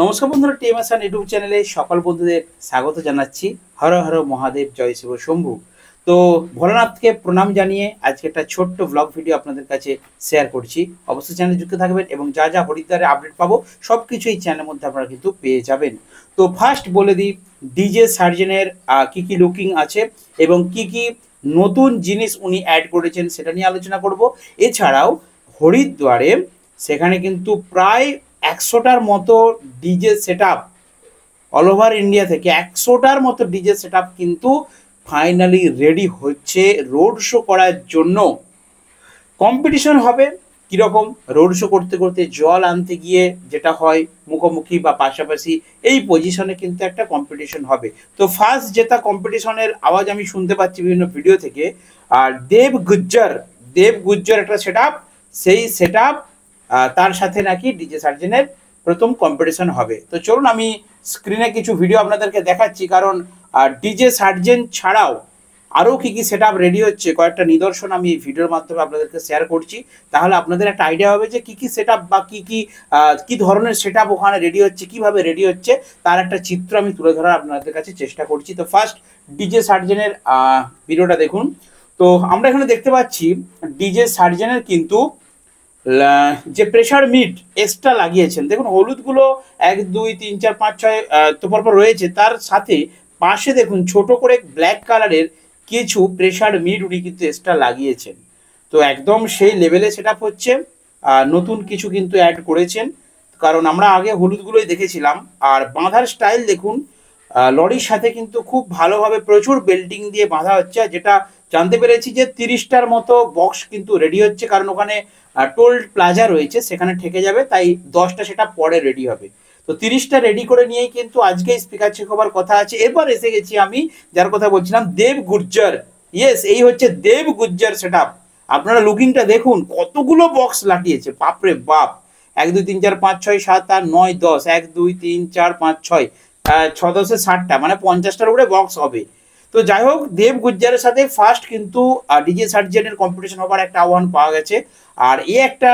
নমস্কার বন্ধুরা আসান ইউটিউব চ্যানেলে সকল বন্ধুদের স্বাগত জানাচ্ছি হর হর মহাদেব জয় শিব শম্ভু তো ভোলানাথকে প্রণাম জানিয়ে আজকে একটা ছোট্ট ব্লগ ভিডিও আপনাদের কাছে শেয়ার করছি অবশ্যই চ্যানেল যুক্ত থাকবেন এবং যা যা হরিদ্বারে আপডেট পাবো সব কিছু এই চ্যানেলের মধ্যে আপনারা কিন্তু পেয়ে যাবেন তো ফার্স্ট বলে দিই ডিজে সার্জেনের কি কি লুকিং আছে এবং কি কি নতুন জিনিস উনি অ্যাড করেছেন সেটা নিয়ে আলোচনা করব এছাড়াও হরিদ্বারে সেখানে কিন্তু প্রায় একশোটার মতো DJ set all over India থেকে একশোটার মতো ডিজে সেট কিন্তু ফাইনালি রেডি হচ্ছে রোড শো করার জন্য কম্পিটিশন হবে কীরকম রোড শো করতে করতে জল আনতে গিয়ে যেটা হয় মুখোমুখি বা পাশাপাশি এই পজিশনে কিন্তু একটা কম্পিটিশন হবে তো ফার্স্ট যেটা কম্পিটিশনের আওয়াজ আমি শুনতে পাচ্ছি বিভিন্ন ভিডিও থেকে আর দেব গুজ্জর দেব গুজ্জর একটা সেট সেই সেট তার সাথে নাকি ডিজে সার্জেনের প্রথম কম্পিটিশন হবে তো চলুন আমি স্ক্রিনে কিছু ভিডিও আপনাদেরকে দেখাচ্ছি কারণ ডিজে সার্জেন ছাড়াও আরও কী কী সেট রেডি হচ্ছে কয়েকটা নিদর্শন আমি এই ভিডিওর মাধ্যমে আপনাদেরকে শেয়ার করছি তাহলে আপনাদের একটা আইডিয়া হবে যে কী কী সেট বা কী কী কী ধরনের সেট ওখানে রেডি হচ্ছে কীভাবে রেডি হচ্ছে তার একটা চিত্র আমি তুলে ধরার আপনাদের কাছে চেষ্টা করছি তো ফার্স্ট ডিজে সার্জেনের ভিডিওটা দেখুন তো আমরা এখানে দেখতে পাচ্ছি ডিজে সার্জেনের কিন্তু যে প্রেশার মিট এক্সট্রা লাগিয়েছেন দেখুন হলুদগুলো এক দুই তিন চার পাঁচ ছয় তো রয়েছে তার সাথে পাশে দেখুন ছোট করে ব্ল্যাক কালারের কিছু প্রেশার মিট উনি কিন্তু এক্সট্রা লাগিয়েছেন তো একদম সেই লেভেলে সেট হচ্ছে নতুন কিছু কিন্তু অ্যাড করেছেন কারণ আমরা আগে হলুদগুলোই দেখেছিলাম আর বাঁধার স্টাইল দেখুন লরির সাথে কিন্তু খুব ভালোভাবে প্রচুর বেল্ডিং দিয়ে বাঁধা হচ্ছে যেটা জানতে পেরেছি যে তিরিশটার মতো বক্স কিন্তু রেডি হচ্ছে কারণ ওখানে টোল প্লাজা রয়েছে সেখানে ঠেকে যাবে তাই দশটা সেটা পরে রেডি হবে তো তিরিশটা রেডি করে নিয়েই কিন্তু আজকে স্পিকার চেক হবার কথা আছে এরপর এসে গেছি আমি যার কথা বলছিলাম দেব গুর্জর ইয়েস এই হচ্ছে দেব গুজ্জার সেট আপনারা লুকিংটা দেখুন কতগুলো বক্স লাটিয়েছে বাপরে বাপ এক দুই তিন চার পাঁচ ছয় সাত আট নয় দশ এক দুই তিন চার পাঁচ ছয় ছ দশে ষাটটা মানে পঞ্চাশটার উপরে বক্স হবে তো যাই হোক দেব গুজ্জারের সাথে ফার্স্ট কিন্তু ডিজে সার্জেনের কম্পিটিশন হবার একটা আহ্বান পাওয়া গেছে আর এই একটা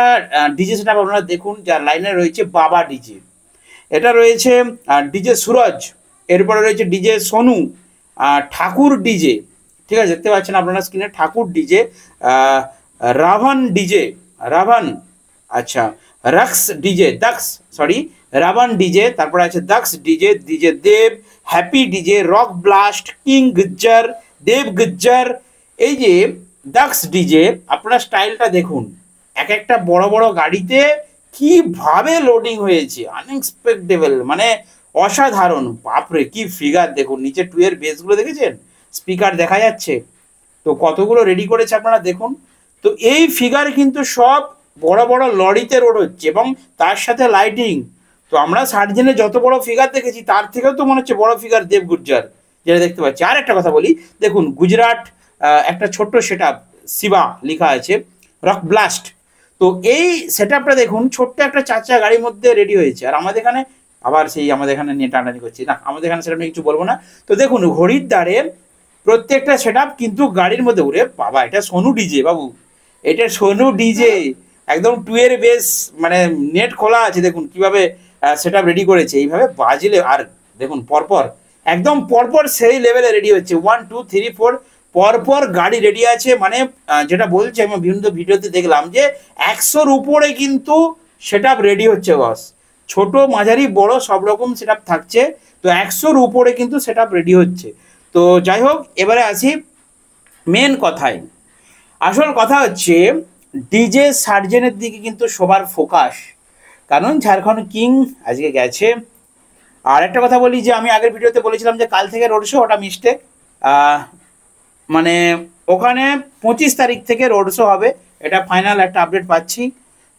ডিজে সেটা আপনারা দেখুন যার লাইনে রয়েছে বাবা ডিজে এটা রয়েছে ডিজে সুরজ এরপরে রয়েছে ডিজে সোনু ঠাকুর ডিজে ঠিক আছে দেখতে পাচ্ছেন আপনারা স্ক্রিনে ঠাকুর ডিজে রাভান ডিজে রাভান আচ্ছা রাক্স DJ Dax sorry Ravan DJ তারপরে আছে Dax DJ DJ Dev happy DJ rock blast king Gajjar Dev Gajjar এই যে দক্স ডিজে আপনার স্টাইলটা দেখুন এক একটা বড় বড় গাড়িতে কিভাবে লোডিং হয়েছে আনএক্সপেক্টেবল মানে অসাধারণ বাপরে কি ফিগার দেখুন নিচে টুয়ের বেসগুলো দেখেছেন স্পিকার দেখা যাচ্ছে তো কতগুলো রেডি করেছে আপনারা দেখুন তো এই ফিগার কিন্তু সব বড় বড় লরিতে রোড হচ্ছে এবং তার সাথে লাইটিং তো আমরা সার্জেনের যত বড় ফিগার দেখেছি তার থেকেও তো মনে হচ্ছে বড় ফিগার দেব গুর্জার যেটা দেখতে পাচ্ছি আর একটা কথা বলি দেখুন গুজরাট একটা ছোট্ট সেট সিবা লেখা আছে রক ব্লাস্ট তো এই সেট দেখুন ছোট্ট একটা চার গাড়ির মধ্যে রেডি হয়েছে আর আমাদের এখানে আবার সেই আমাদের এখানে নিয়ে টানাটানি করছি না আমাদের এখানে সেটা কিছু বলবো না তো দেখুন ঘড়ির দ্বারে প্রত্যেকটা সেট কিন্তু গাড়ির মধ্যে উড়ে বাবা এটা সোনু ডিজে বাবু এটা সোনু ডিজে একদম টুয়ের বেশ মানে নেট খোলা আছে দেখুন কিভাবে সেট রেডি করেছে এইভাবে বাজলে আর দেখুন পরপর একদম পরপর সেই লেভেলে রেডি হচ্ছে ওয়ান টু থ্রি ফোর পরপর গাড়ি রেডি আছে মানে যেটা বলছে আমি বিভিন্ন ভিডিওতে দেখলাম যে একশোর উপরে কিন্তু সেট রেডি হচ্ছে বস ছোট মাঝারি বড় সব রকম সেট থাকছে তো একশোর উপরে কিন্তু সেট রেডি হচ্ছে তো যাই হোক এবারে আসি মেন কথায় আসল কথা হচ্ছে ডিজে সার্জেনের দিকে কিন্তু সবার ফোকাস কারণ ঝাড়খণ্ড কিং আজকে গেছে আর একটা কথা বলি যে আমি আগের ভিডিওতে বলেছিলাম যে কাল থেকে রোড শো ওটা মিস্টেক মানে ওখানে পঁচিশ তারিখ থেকে রোড শো হবে এটা ফাইনাল একটা আপডেট পাচ্ছি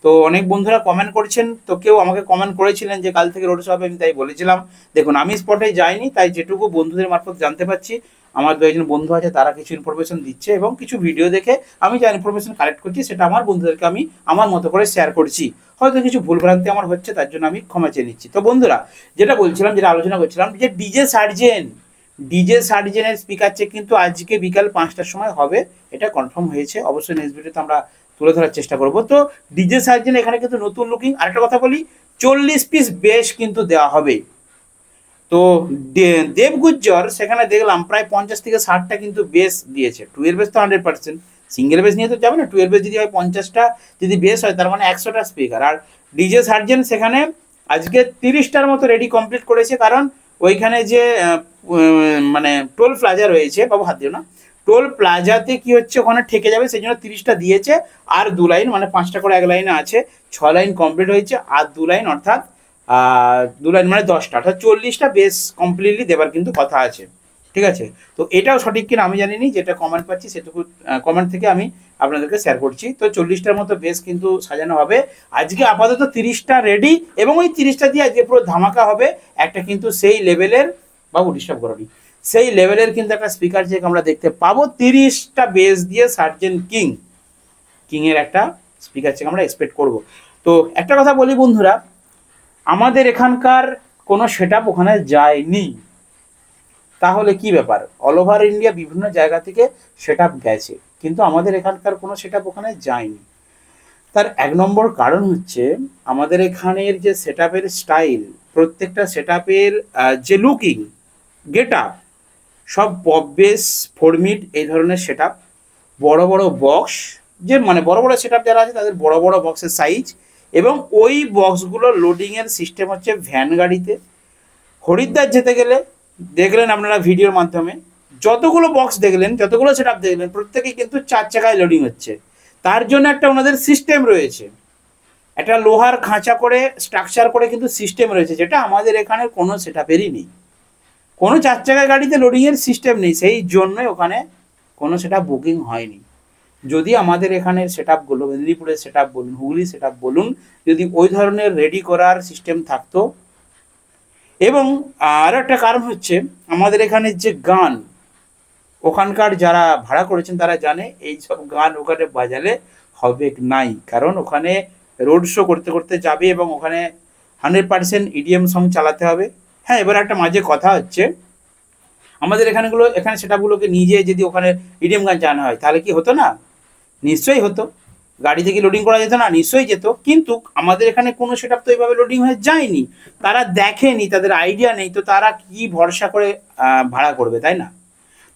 তো অনেক বন্ধুরা কমেন্ট করছেন তো কেউ আমাকে কমেন্ট করেছিলেন যে কাল থেকে রোড শো হবে আমি তাই বলেছিলাম দেখুন আমি স্পটে যাইনি তাই যেটুকু বন্ধুদের মারফত জানতে পারছি আমার দু একজন বন্ধু আছে তারা কিছু ইনফরমেশন দিচ্ছে এবং কিছু ভিডিও দেখে আমি যা ইনফরমেশন কালেক্ট করছি সেটা আমার বন্ধুদেরকে আমি আমার মতো করে শেয়ার করছি হয়তো কিছু ভুলভ্রান্তি আমার হচ্ছে তার জন্য আমি ক্ষমা চেয়ে নিচ্ছি তো বন্ধুরা যেটা বলছিলাম যেটা আলোচনা করছিলাম যে ডিজে সার্জেন ডিজে সার্জেনের স্পিকার চেক কিন্তু আজকে বিকাল পাঁচটার সময় হবে এটা কনফার্ম হয়েছে অবশ্যই নেক্সট ভিডিওতে আমরা তুলে ধরার চেষ্টা করবো তো ডিজে সার্জেন এখানে কিন্তু নতুন লুকিং আরেকটা কথা বলি চল্লিশ পিস বেশ কিন্তু দেওয়া হবে তো দেবগুজ্জর সেখানে দেখলাম প্রায় পঞ্চাশ থেকে ষাটটা কিন্তু বেস দিয়েছে টুয়েলভ বেস তো হান্ড্রেড পার্সেন্ট সিঙ্গেল বেস নিয়ে তো যাবে না টুয়েলভ বেস যদি হয় পঞ্চাশটা যদি বেস হয় তার মানে একশোটা স্পিকার আর ডিজে সার্জেন সেখানে আজকে তিরিশটার মতো রেডি কমপ্লিট করেছে কারণ ওইখানে যে মানে টোল প্লাজা রয়েছে বাবু হাত দিও না টোল প্লাজাতে কি হচ্ছে ওখানে ঠেকে যাবে সেই জন্য তিরিশটা দিয়েছে আর দু লাইন মানে পাঁচটা করে এক লাইনে আছে ছ লাইন কমপ্লিট হয়েছে আর দু লাইন অর্থাৎ দু লাইন মানে দশটা অর্থাৎ চল্লিশটা বেশ কমপ্লিটলি দেবার কিন্তু কথা আছে ঠিক আছে তো এটাও সঠিক কিনা আমি জানিনি যেটা কমেন্ট পাচ্ছি সেটুকু কমেন্ট থেকে আমি আপনাদেরকে শেয়ার করছি তো চল্লিশটার মতো বেশ কিন্তু সাজানো হবে আজকে আপাতত তিরিশটা রেডি এবং ওই তিরিশটা দিয়ে আজকে পুরো ধামাকা হবে একটা কিন্তু সেই লেভেলের বাবু ডিস্টার্ব করি সেই লেভেলের কিন্তু একটা স্পিকার যে আমরা দেখতে পাবো তিরিশটা বেস দিয়ে সার্জেন কিং কিংয়ের একটা স্পিকার চেক আমরা এক্সপেক্ট করব তো একটা কথা বলি বন্ধুরা আমাদের এখানকার কোনো সেট ওখানে যায়নি তাহলে কি ব্যাপার অল ওভার ইন্ডিয়া বিভিন্ন জায়গা থেকে সেট গেছে কিন্তু আমাদের এখানকার কোনো সেট ওখানে যায়নি তার এক নম্বর কারণ হচ্ছে আমাদের এখানের যে সেট স্টাইল প্রত্যেকটা সেট যে লুকিং গেট আপ সব পপ বেস ফোরমিট এই ধরনের সেট বড় বড় বক্স যে মানে বড় বড় সেট যারা আছে তাদের বড় বড় বক্সের সাইজ এবং ওই বক্সগুলো লোডিংয়ের সিস্টেম হচ্ছে ভ্যান গাড়িতে হরিদ্বার যেতে গেলে দেখলেন আপনারা ভিডিওর মাধ্যমে যতগুলো বক্স দেখলেন যতগুলো সেট আপ দেখলেন প্রত্যেকেই কিন্তু চার চাকায় লোডিং হচ্ছে তার জন্য একটা ওনাদের সিস্টেম রয়েছে একটা লোহার খাঁচা করে স্ট্রাকচার করে কিন্তু সিস্টেম রয়েছে যেটা আমাদের এখানে কোনো সেট আপেরই নেই কোনো চার চাকায় গাড়িতে লোডিংয়ের সিস্টেম নেই সেই জন্যই ওখানে কোনো সেটা বুকিং হয়নি যদি আমাদের এখানের সেট আপগুলো মেদিনীপুরের সেট আপ বলুন হুগলি সেট আপ বলুন যদি ওই ধরনের রেডি করার সিস্টেম থাকতো এবং আর একটা কারণ হচ্ছে আমাদের এখানে যে গান ওখানকার যারা ভাড়া করেছেন তারা জানে এই সব গান ওখানে বাজালে হবে নাই কারণ ওখানে রোড শো করতে করতে যাবে এবং ওখানে হান্ড্রেড পার্সেন্ট ইডিএম সং চালাতে হবে হ্যাঁ এবার একটা মাঝে কথা হচ্ছে আমাদের এখানেগুলো এখানে সেটাপগুলোকে নিয়ে যেয়ে যদি ওখানে ইডিএম e গান চালানো হয় তাহলে কি হতো না নিশ্চয়ই হতো গাড়ি থেকে লোডিং করা যেত না নিশ্চয়ই যেত কিন্তু আমাদের এখানে কোনো সেট তো এইভাবে লোডিং হয়ে যায়নি তারা দেখেনি তাদের আইডিয়া নেই তো তারা কি ভরসা করে ভাড়া করবে তাই না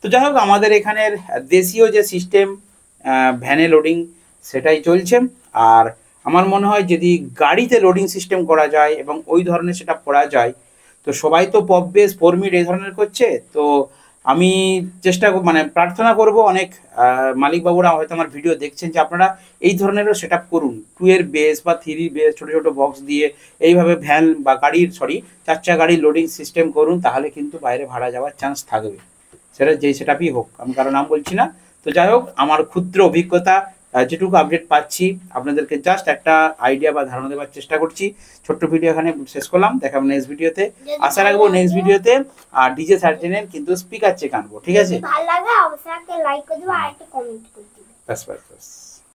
তো যাই হোক আমাদের এখানের দেশীয় যে সিস্টেম ভ্যানে লোডিং সেটাই চলছে আর আমার মনে হয় যদি গাড়িতে লোডিং সিস্টেম করা যায় এবং ওই ধরনের সেটা করা যায় তো সবাই তো পপ বেস এই ধরনের করছে তো আমি চেষ্টা মানে প্রার্থনা করব অনেক মালিকবাবুরা হয়তো আমার ভিডিও দেখছেন যে আপনারা এই ধরনেরও সেট করুন টু এর বেস বা থ্রি বেস ছোটো ছোটো বক্স দিয়ে এইভাবে ভ্যান বা গাড়ির সরি চার চা গাড়ির লোডিং সিস্টেম করুন তাহলে কিন্তু বাইরে ভাড়া যাওয়ার চান্স থাকবে সেটা যেই সেট হোক আমি কারো নাম বলছি না তো যাই হোক আমার ক্ষুদ্র অভিজ্ঞতা যেটুকু আপডেট পাচ্ছি আপনাদেরকে জাস্ট একটা আইডিয়া বা ধারণা দেওয়ার চেষ্টা করছি ছোট্ট ভিডিও এখানে শেষ করলাম দেখাবো নেক্সট ভিডিওতে আশা রাখবো নেক্সট ভিডিওতে আর ডিজে সার্জেনের কিন্তু স্পিকার চেক আনবো ঠিক আছে ভালো লাগে অবশ্যই লাইক করে দিও আর একটা কমেন্ট করে দিও বাস বাস বাস